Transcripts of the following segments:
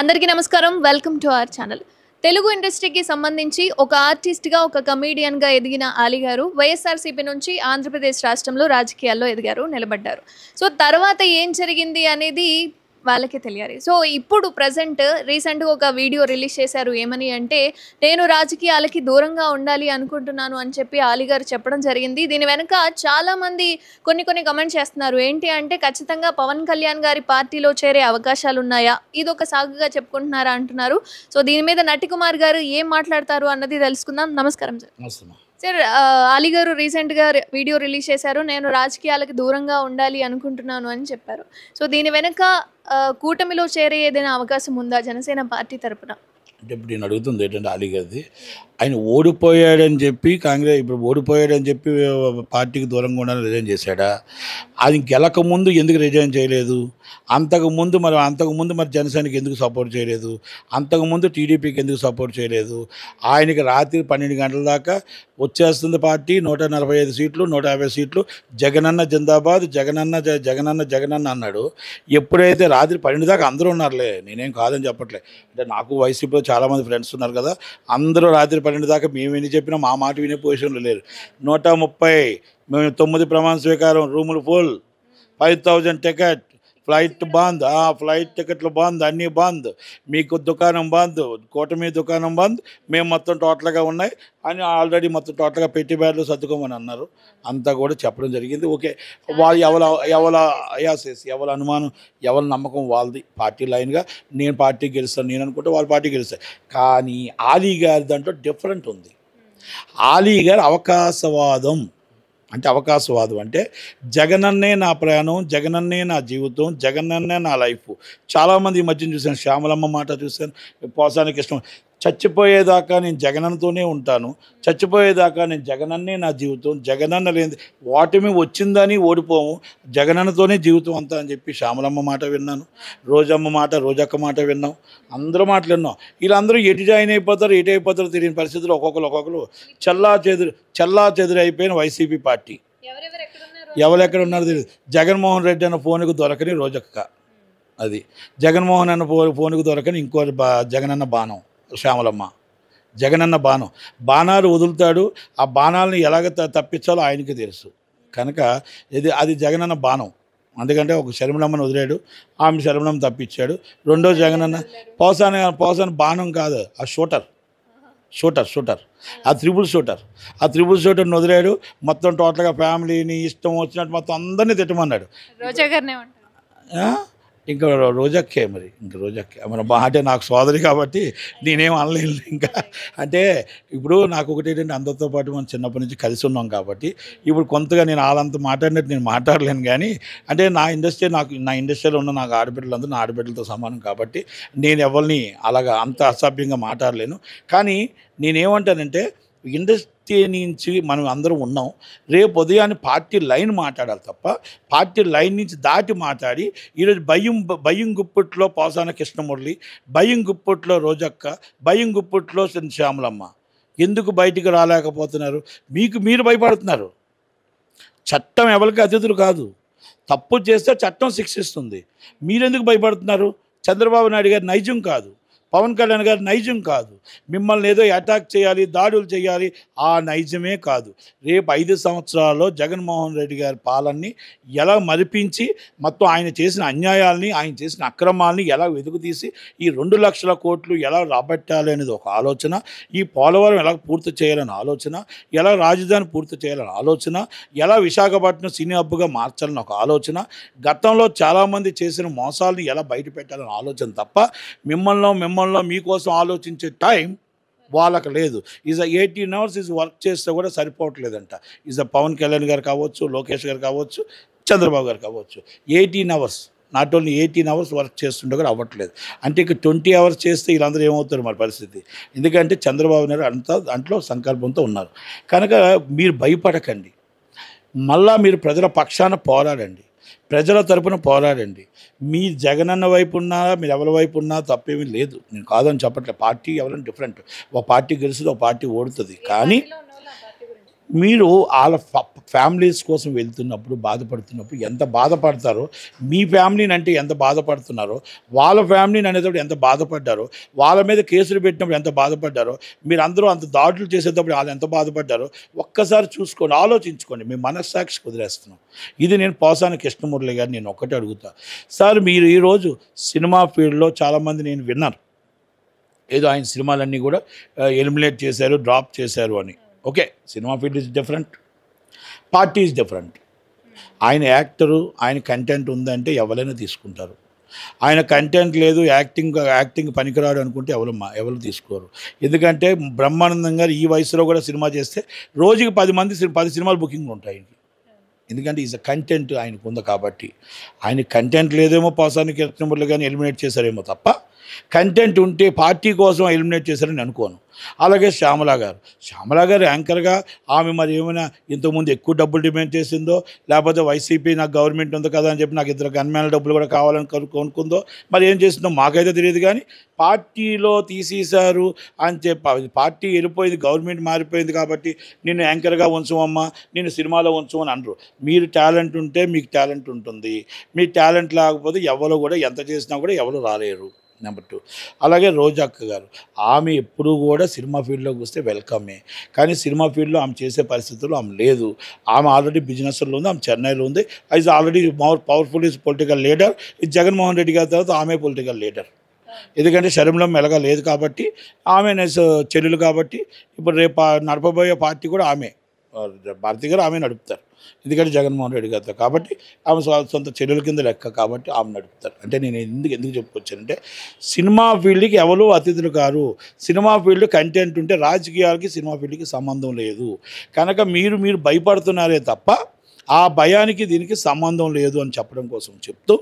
అందరికీ నమస్కారం welcome to our channel Telugu ఇండస్ట్రీకి సంబంధించి ఒక ఆర్టిస్ట్గా ఒక కమీడియన్గా ఎదిగిన అలీ గారు వైఎస్ఆర్సీపీ నుంచి ఆంధ్రప్రదేశ్ రాష్ట్రంలో రాజకీయాల్లో ఎదిగారు నిలబడ్డారు సో తర్వాత ఏం జరిగింది అనేది వాళ్ళకే తెలియాలి సో ఇప్పుడు ప్రజెంట్ రీసెంట్గా ఒక వీడియో రిలీజ్ చేశారు ఏమని అంటే నేను రాజకీయాలకి దూరంగా ఉండాలి అనుకుంటున్నాను అని చెప్పి ఆలిగారు గారు చెప్పడం జరిగింది దీని వెనుక చాలామంది కొన్ని కొన్ని కమెంట్ చేస్తున్నారు ఏంటి అంటే ఖచ్చితంగా పవన్ కళ్యాణ్ గారి పార్టీలో చేరే అవకాశాలు ఉన్నాయా ఇది ఒక సాగుగా చెప్పుకుంటున్నారా అంటున్నారు సో దీని మీద నటికుమార్ గారు ఏం మాట్లాడతారు అన్నది తెలుసుకుందాం నమస్కారం సార్ సార్ అలీ గారు రీసెంట్గా వీడియో రిలీజ్ చేశారు నేను రాజకీయాలకు దూరంగా ఉండాలి అనుకుంటున్నాను అని చెప్పారు సో దీని వెనక కూటమిలో చేరే ఏదైనా అవకాశం ఉందా జనసేన పార్టీ తరపున అంటే ఇప్పుడు నేను అడుగుతుంది ఏంటంటే అలీ గారిది ఆయన ఓడిపోయాడని చెప్పి కాంగ్రెస్ ఇప్పుడు ఓడిపోయాడని చెప్పి పార్టీకి దూరంగా ఉండాలని రిజైన్ చేశాడా అది గెలకముందు ఎందుకు రిజైన్ చేయలేదు అంతకుముందు మరి అంతకుముందు మరి జనసేనకి ఎందుకు సపోర్ట్ చేయలేదు అంతకుముందు టీడీపీకి ఎందుకు సపోర్ట్ చేయలేదు ఆయనకి రాత్రి పన్నెండు గంటల దాకా వచ్చేస్తుంది పార్టీ నూట నలభై ఐదు సీట్లు నూట యాభై సీట్లు జగనన్న జిందాబాద్ జగనన్న జగనన్న జగనన్న అన్నాడు ఎప్పుడైతే రాత్రి పన్నెండు దాకా అందరూ ఉన్నారులే నేనేం కాదని చెప్పట్లే అంటే నాకు వైసీపీ చాలామంది ఫ్రెండ్స్ ఉన్నారు కదా అందరూ రాత్రి పన్నెండు దాకా మేము ఎన్ని చెప్పినా మా మాట వినే పొజిషన్లో లేరు నూట ముప్పై మేము తొమ్మిది ప్రమాణ స్వీకారం రూములు full five thousand ticket flight బంద్ ఫ్లైట్ టికెట్లు బంద్ అన్నీ బంద్ మీకు దుకాణం బంద్ కూటమి దుకాణం బంద్ మేము మొత్తం టోటల్గా ఉన్నాయి అని ఆల్రెడీ మొత్తం టోటల్గా పెట్టి బ్యాడ్లు సర్దుకోమని అన్నారు అంతా కూడా చెప్పడం జరిగింది ఓకే వాళ్ళు ఎవరు ఎవరు అయాసేసి ఎవరి అనుమానం ఎవరి నమ్మకం వాళ్ళది పార్టీ లైన్గా నేను పార్టీ గెలుస్తాను నేను అనుకుంటే వాళ్ళ పార్టీ గెలుస్తాను కానీ ఆలీ గారి దాంట్లో డిఫరెంట్ ఉంది ఆలీ గారు అవకాశవాదం అంటే అవకాశవాదం అంటే జగనన్నే నా ప్రయాణం జగనన్నే నా జీవితం జగనన్నే నా లైఫ్ చాలామంది ఈ మధ్యన చూశాను శ్యామలమ్మ మాట చూశాను పోసానికి ఇష్టం చచ్చిపోయేదాకా నేను జగనన్నతోనే ఉంటాను చచ్చిపోయేదాకా నేను జగనన్నే నా జీవితం జగనన్న లేని ఓటమి వచ్చిందని ఓడిపోము జగనన్నతోనే జీవితం అంతా అని చెప్పి శ్యామలమ్మ మాట విన్నాను రోజమ్మ మాట రోజక్క మాట విన్నాం అందరూ మాటలు విన్నాం వీళ్ళందరూ ఎటు జాయిన్ అయిపోతారు ఎటు అయిపోతారో తెలియని పరిస్థితులు ఒక్కొక్కరు ఒక్కొక్కరు చల్లా చెదురు చల్లా చెదురు అయిపోయిన వైసీపీ పార్టీ ఎవరెక్కడ ఉన్నారో తెలియదు జగన్మోహన్ రెడ్డి అన్న ఫోన్కు దొరకని రోజక్క అది జగన్మోహన్ అన్న ఫోన్కు దొరకని ఇంకో జగనన్న బాణం శ్యామలమ్మ జగనన్న బాణం బాణాలు వదులుతాడు ఆ బాణాలను ఎలాగ తప్పించాలో ఆయనకి తెలుసు కనుక ఇది అది జగనన్న బాణం అందుకంటే ఒక శరమణమ్మని వదిలాడు ఆమె శర్మలమ్మ తప్పించాడు రెండో జగనన్న పోసాన పోసాన బాణం కాదు ఆ షూటర్ షూటర్ షూటర్ ఆ త్రిబుల్ షూటర్ ఆ త్రిబుల్ షూటర్ని వదిలాడు మొత్తం టోటల్గా ఫ్యామిలీని ఇష్టం వచ్చినట్టు మొత్తం అందరినీ తిట్టమన్నాడు రోజా ఇంకా రోజక్కే మరి ఇంకా రోజక్కే మన అంటే నాకు సోదరి కాబట్టి నేనేం అనలేను ఇంకా అంటే ఇప్పుడు నాకు ఒకటి ఏంటంటే అందరితో పాటు మనం చిన్నప్పటి నుంచి కలిసి ఉన్నాం కాబట్టి ఇప్పుడు కొంతగా నేను వాళ్ళంతా మాట్లాడినట్టు నేను మాట్లాడలేను కానీ అంటే నా ఇండస్ట్రీ నాకు నా ఇండస్ట్రీలో ఉన్న నాకు ఆడబిడ్డలందరూ నా ఆడబిడ్డలతో సమానం కాబట్టి నేను ఎవరిని అలాగా అంత అసభ్యంగా మాట్లాడలేను కానీ నేనేమంటానంటే ఇండస్ట్రీ నుంచి మనం అందరం ఉన్నాం రేపు ఉదయాన్నే పార్టీ లైన్ మాట్లాడాలి తప్ప పార్టీ లైన్ నుంచి దాటి మాట్లాడి ఈరోజు భయం భయం గుప్పట్లో పోసాన కృష్ణమురళి భయం గుప్పట్లో రోజక్క భయం గుప్పట్లో శ్యామలమ్మ ఎందుకు బయటికి రాలేకపోతున్నారు మీకు మీరు భయపడుతున్నారు చట్టం ఎవరికి అతిథులు కాదు తప్పు చేస్తే చట్టం శిక్షిస్తుంది మీరెందుకు భయపడుతున్నారు చంద్రబాబు నాయుడు గారు నైజం కాదు పవన్ కళ్యాణ్ గారు నైజం కాదు మిమ్మల్ని ఏదో అటాక్ చేయాలి దాడులు చేయాలి ఆ నైజమే కాదు రేపు ఐదు సంవత్సరాల్లో జగన్మోహన్ రెడ్డి గారి పాలనని ఎలా మరిపించి మొత్తం ఆయన చేసిన అన్యాయాల్ని ఆయన చేసిన అక్రమాలని ఎలా వెతుకు తీసి ఈ రెండు లక్షల కోట్లు ఎలా రాబట్టాలి అనేది ఒక ఆలోచన ఈ పోలవరం ఎలా పూర్తి చేయాలని ఆలోచన ఎలా రాజధాని పూర్తి చేయాలని ఆలోచన ఎలా విశాఖపట్నం సినీ హబ్బుగా మార్చాలని ఒక ఆలోచన గతంలో చాలామంది చేసిన మోసాలను ఎలా బయట పెట్టాలని ఆలోచన తప్ప మిమ్మల్ని మిమ్మల్ని ఫోన్లో మీకోసం ఆలోచించే టైం వాళ్ళకి లేదు is eighteen hours is work చేస్తే కూడా సరిపోవట్లేదంట ఈజ్ పవన్ కళ్యాణ్ గారు కావచ్చు లోకేష్ గారు కావచ్చు చంద్రబాబు గారు కావచ్చు eighteen hours not only eighteen hours work చేస్తుంటే కూడా అవ్వట్లేదు అంటే ఇక ట్వంటీ అవర్స్ చేస్తే వీళ్ళందరూ ఏమవుతారు మరి పరిస్థితి ఎందుకంటే చంద్రబాబు నాయుడు అంత దాంట్లో సంకల్పంతో ఉన్నారు కనుక మీరు భయపడకండి మళ్ళా మీరు ప్రజల పక్షాన పోరాడండి ప్రజల తరపున పోరాడండి మీ జగనన్న వైపు ఉన్నా మీరు ఎవరి వైపు ఉన్నా తప్పేమీ లేదు నేను కాదని చెప్పట్లేదు పార్టీ ఎవరైనా డిఫరెంట్ ఒక పార్టీ గెలిచింది ఒక పార్టీ ఓడుతుంది కానీ మీరు వాళ్ళ ఫ్యామిలీస్ కోసం వెళ్తున్నప్పుడు బాధపడుతున్నప్పుడు ఎంత బాధపడతారో మీ ఫ్యామిలీని అంటే ఎంత బాధపడుతున్నారో వాళ్ళ ఫ్యామిలీని అనేటప్పుడు ఎంత బాధపడ్డారో వాళ్ళ మీద కేసులు పెట్టినప్పుడు ఎంత బాధపడ్డారో మీరు అందరూ అంత దాడులు చేసేటప్పుడు వాళ్ళు ఎంత బాధపడ్డారో ఒక్కసారి చూసుకొని ఆలోచించుకోండి మీ మనస్సాక్షి కుదిరేస్తున్నాం ఇది నేను పోసాని కృష్ణమూర్లి గారు నేను ఒక్కటే అడుగుతా సార్ మీరు ఈరోజు సినిమా ఫీల్డ్లో చాలామంది నేను విన్నాను ఏదో ఆయన సినిమాలన్నీ కూడా ఎలిమినేట్ చేశారు డ్రాప్ చేశారు అని okay cinema field is different party is different ఆయన యాక్టరు ఆయన కంటెంట్ ఉందంటే ఎవరైనా తీసుకుంటారు ఆయన కంటెంట్ లేదు యాక్టింగ్ యాక్టింగ్ పనికిరాడు అనుకుంటే ఎవరు ఎవరు తీసుకోరు ఎందుకంటే బ్రహ్మానందం గారు ఈ వయసులో కూడా సినిమా చేస్తే రోజుకి పది మంది పది సినిమాలు బుకింగ్ ఉంటాయి ఎందుకంటే ఈజ్ అ కంటెంట్ ఆయనకు ఉంది కాబట్టి ఆయన కంటెంట్ లేదేమో పాసానికి ఎత్తినబడులు కానీ ఎలిమినేట్ చేశారేమో తప్ప కంటెంట్ ఉంటే పార్టీ కోసం ఎలిమినేట్ చేశారని అనుకోను అలాగే శ్యామల గారు శ్యామల గారు యాంకర్గా ఆమె మరి ఏమైనా ఇంతకుముందు ఎక్కువ డబ్బులు డిమాండ్ చేసిందో లేకపోతే వైసీపీ నాకు గవర్నమెంట్ ఉంది కదా అని చెప్పి నాకు ఇద్దరు గన్మ్యాన్ల డబ్బులు కూడా కావాలని కొనుక్కుందో మరి ఏం చేసిందో మాకైతే తెలియదు కానీ పార్టీలో తీసేశారు అని చెప్పి పార్టీ వెళ్ళిపోయింది గవర్నమెంట్ మారిపోయింది కాబట్టి నేను యాంకర్గా ఉంచమమ్మా నేను సినిమాలో ఉంచమని అనరు మీరు టాలెంట్ ఉంటే మీకు టాలెంట్ ఉంటుంది మీ టాలెంట్ లేకపోతే ఎవరు కూడా ఎంత చేసినా కూడా ఎవరు రాలేరు నెంబర్ టూ అలాగే రోజాక్క గారు ఆమె ఎప్పుడు కూడా సినిమా ఫీల్డ్లోకి వస్తే వెల్కమే కానీ సినిమా ఫీల్డ్లో ఆమె చేసే పరిస్థితుల్లో ఆమె లేదు ఆమె ఆల్రెడీ బిజినెస్లో ఉంది ఆమె చెన్నైలో ఉంది is already more powerful is political leader ఇది జగన్మోహన్ రెడ్డి గారి తర్వాత ఆమె పొలిటికల్ లీడర్ ఎందుకంటే శరీరంలో మెలగ లేదు కాబట్టి ఆమె చెల్లెలు కాబట్టి ఇప్పుడు రేపు నడపబోయే పార్టీ కూడా ఆమె భారతి గారు ఆమె నడుపుతారు ఎందుకంటే జగన్మోహన్ రెడ్డి గారితో కాబట్టి ఆమె సొంత చర్యల కింద లెక్క కాబట్టి ఆమె నడుపుతారు అంటే నేను ఎందుకు ఎందుకు చెప్పుకొచ్చానంటే సినిమా ఫీల్డ్కి ఎవరు అతిథులు కారు సినిమా ఫీల్డ్ కంటెంట్ ఉంటే రాజకీయాలకి సినిమా ఫీల్డ్కి సంబంధం లేదు కనుక మీరు మీరు భయపడుతున్నారే తప్ప ఆ భయానికి దీనికి సంబంధం లేదు అని చెప్పడం కోసం చెప్తూ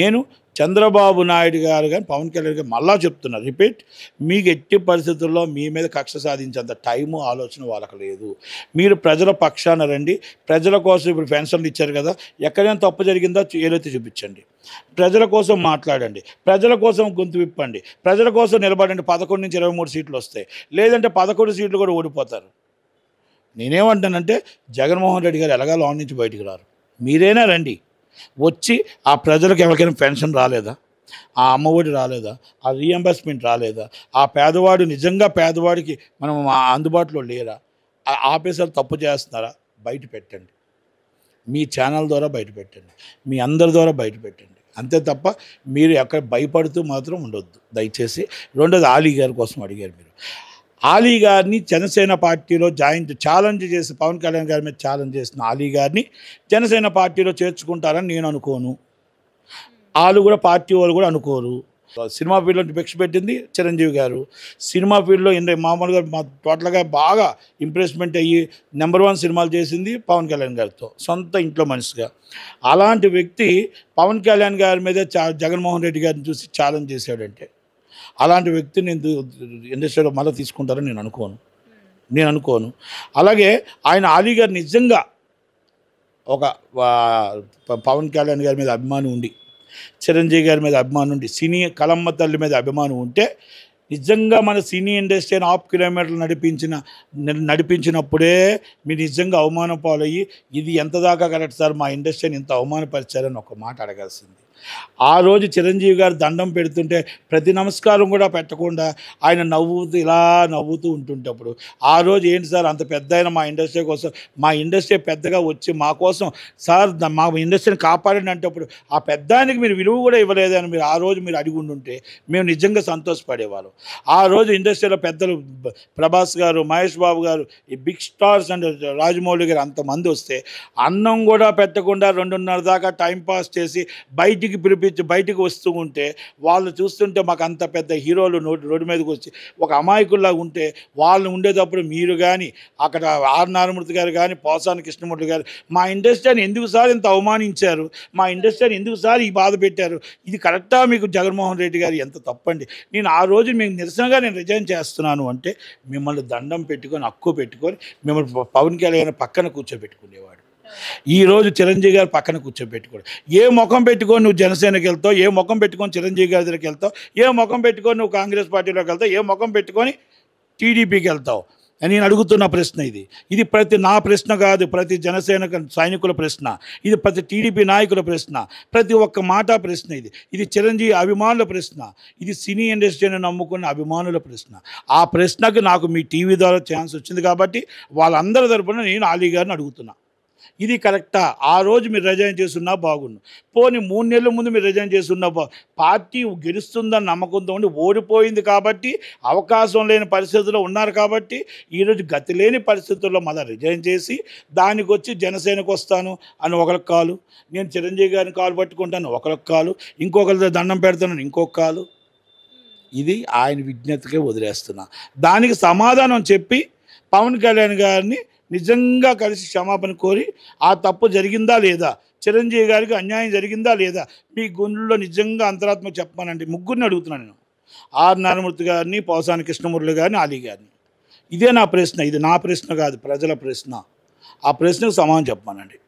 నేను చంద్రబాబు నాయుడు గారు కానీ పవన్ కళ్యాణ్ గారు మళ్ళా చెప్తున్నా రిపీట్ మీకు ఎట్టి పరిస్థితుల్లో మీ మీద కక్ష సాధించేంత టైము ఆలోచన వాళ్ళకి లేదు మీరు ప్రజల పక్షాన రండి ప్రజల కోసం ఇప్పుడు పెన్షన్లు ఇచ్చారు కదా ఎక్కడైనా తప్పు జరిగిందో ఏదైతే చూపించండి ప్రజల కోసం మాట్లాడండి ప్రజల కోసం గొంతు విప్పండి ప్రజల కోసం నిలబడండి పదకొండు నుంచి ఇరవై మూడు సీట్లు వస్తాయి లేదంటే పదకొండు సీట్లు కూడా ఓడిపోతారు నేనేమంటానంటే జగన్మోహన్ రెడ్డి గారు ఎలాగా లోన్ నుంచి బయటికి రారు మీరైనా రండి వచ్చి ఆ ప్రజలకు ఎవరికైనా పెన్షన్ రాలేదా ఆ అమ్మఒడి రాలేదా ఆ రీఎంబర్స్మెంట్ రాలేదా ఆ పేదవాడు నిజంగా పేదవాడికి మనం అందుబాటులో లేరా ఆఫీసర్లు తప్పు చేస్తున్నారా బయట పెట్టండి మీ ఛానల్ ద్వారా బయట పెట్టండి మీ అందరి ద్వారా బయట పెట్టండి అంతే తప్ప మీరు ఎక్కడ భయపడుతూ మాత్రం ఉండొద్దు దయచేసి రెండోది ఆలీ గారి కోసం అడిగారు మీరు ఆలీ గారిని జనసేన పార్టీలో జాయిన్ ఛాలెంజ్ చేసి పవన్ కళ్యాణ్ గారి మీద ఛాలెంజ్ చేసిన ఆలీ గారిని జనసేన పార్టీలో చేర్చుకుంటారని నేను అనుకోను వాళ్ళు కూడా పార్టీ వాళ్ళు కూడా అనుకోరు సినిమా ఫీల్డ్లో భిక్ష పెట్టింది చిరంజీవి గారు సినిమా ఫీల్డ్లో ఇంద్ర మామూలుగా మా టోటల్గా బాగా ఇంప్రెస్మెంట్ అయ్యి నెంబర్ వన్ సినిమాలు చేసింది పవన్ కళ్యాణ్ గారితో సొంత ఇంట్లో మనిషిగా అలాంటి వ్యక్తి పవన్ కళ్యాణ్ గారి మీద జగన్మోహన్ రెడ్డి గారిని చూసి ఛాలెంజ్ చేశాడంటే అలాంటి వ్యక్తిని నేను ఇండస్ట్రీలో మళ్ళీ తీసుకుంటారని నేను అనుకోను నేను అనుకోను అలాగే ఆయన ఆలీ గారు నిజంగా ఒక పవన్ కళ్యాణ్ గారి మీద అభిమానం ఉండి చిరంజీవి గారి మీద అభిమానం ఉండి సినీ కలమ్మ తల్లి మీద అభిమానం ఉంటే నిజంగా మన సినీ ఇండస్ట్రీని హాఫ్ కిలోమీటర్లు నడిపించిన నడిపించినప్పుడే మీరు నిజంగా అవమానం పాలయ్యి ఇది ఎంత దాకా కరెక్ట్ సార్ మా ఇండస్ట్రీని ఇంత అవమానపరిచారని ఒక మాట అడగాల్సింది ఆ రోజు చిరంజీవి గారు దండం పెడుతుంటే ప్రతి నమస్కారం కూడా పెట్టకుండా ఆయన నవ్వుతూ ఇలా నవ్వుతూ ఉంటుంటప్పుడు ఆ రోజు ఏంటి సార్ అంత పెద్ద మా ఇండస్ట్రీ కోసం మా ఇండస్ట్రీ పెద్దగా వచ్చి మా కోసం సార్ మా ఇండస్ట్రీని కాపాడండి అంటప్పుడు ఆ పెద్దానికి మీరు విలువ కూడా ఇవ్వలేదని మీరు ఆ రోజు మీరు అడిగి ఉంటే మేము నిజంగా సంతోషపడేవాళ్ళం ఆ రోజు ఇండస్ట్రీలో పెద్దలు ప్రభాస్ గారు మహేష్ బాబు గారు ఈ బిగ్ స్టార్స్ అండ్ రాజమౌళి గారు అంతమంది వస్తే అన్నం కూడా పెట్టకుండా రెండున్నర దాకా టైంపాస్ చేసి బయటికి ఇంటికి పిలిపించి బయటకు వస్తూ ఉంటే వాళ్ళు చూస్తుంటే మాకు అంత పెద్ద హీరోలు రోడ్డు మీదకి వచ్చి ఒక అమాయకుల్లా ఉంటే వాళ్ళు ఉండేటప్పుడు మీరు కానీ అక్కడ ఆర్ నారాయణమూర్తి గారు కానీ పోసాని కృష్ణమూర్తి గారు మా ఇండస్ట్రీని ఎందుకు సార్ ఇంత అవమానించారు మా ఇండస్ట్రీని ఎందుకు సార్ ఈ బాధ పెట్టారు ఇది కరెక్టా మీకు జగన్మోహన్ రెడ్డి గారు ఎంత తప్పండి నేను ఆ రోజు మీకు నిరసనగా నేను రిజైన్ చేస్తున్నాను అంటే మిమ్మల్ని దండం పెట్టుకొని హక్కు పెట్టుకొని మిమ్మల్ని పవన్ కళ్యాణ్ పక్కన కూర్చోబెట్టుకునేవాడు ఈరోజు చిరంజీవి గారు పక్కన కూర్చోబెట్టుకోడు ఏ ముఖం పెట్టుకొని నువ్వు జనసేనకి వెళ్తావు ఏ ముఖం పెట్టుకొని చిరంజీవి గారి దగ్గరికి వెళ్తావు ఏ ముఖం పెట్టుకొని నువ్వు కాంగ్రెస్ పార్టీలోకి వెళ్తావు ఏ ముఖం పెట్టుకొని టీడీపీకి వెళ్తావు నేను అడుగుతున్న ప్రశ్న ఇది ఇది ప్రతి నా ప్రశ్న కాదు ప్రతి జనసేన సైనికుల ప్రశ్న ఇది ప్రతి టీడీపీ నాయకుల ప్రశ్న ప్రతి ఒక్క మాట ప్రశ్న ఇది ఇది చిరంజీవి అభిమానుల ప్రశ్న ఇది సినీ ఇండస్ట్రీని నమ్ముకున్న అభిమానుల ప్రశ్న ఆ ప్రశ్నకు నాకు మీ టీవీ ద్వారా ఛాన్స్ వచ్చింది కాబట్టి వాళ్ళందరి తరపున నేను ఆలీ గారిని అడుగుతున్నా ఇది కరెక్టా ఆ రోజు మీరు రిజైన్ చేస్తున్నా బాగుండు పోనీ మూడు నెలల ముందు మీరు రిజైన్ చేస్తున్నా బా పార్టీ గెలుస్తుందని నమ్మకంతో ఉండి ఓడిపోయింది కాబట్టి అవకాశం లేని పరిస్థితుల్లో ఉన్నారు కాబట్టి ఈరోజు గతి లేని పరిస్థితుల్లో మళ్ళీ రిజైన్ చేసి దానికి వచ్చి జనసేనకు వస్తాను అని ఒకరికి కాలు నేను చిరంజీవి గారిని కాలు పట్టుకుంటాను ఒకరికి కాలు ఇంకొకరితో దండం పెడతాను ఇంకొక కాలు ఇది ఆయన విజ్ఞతకే వదిలేస్తున్నా దానికి సమాధానం చెప్పి పవన్ కళ్యాణ్ గారిని నిజంగా కలిసి క్షమాపణ కోరి ఆ తప్పు జరిగిందా లేదా చిరంజీవి గారికి అన్యాయం జరిగిందా లేదా మీ గుండెల్లో నిజంగా అంతరాత్మ చెప్పానండి ముగ్గురిని అడుగుతున్నాను నేను ఆర్ నారాయణమూర్తి గారిని పోసాని కృష్ణమూర్తి గారిని అలీ గారిని ఇదే నా ప్రశ్న ఇది నా ప్రశ్న కాదు ప్రజల ప్రశ్న ఆ ప్రశ్నకు సమాధానం చెప్పానండి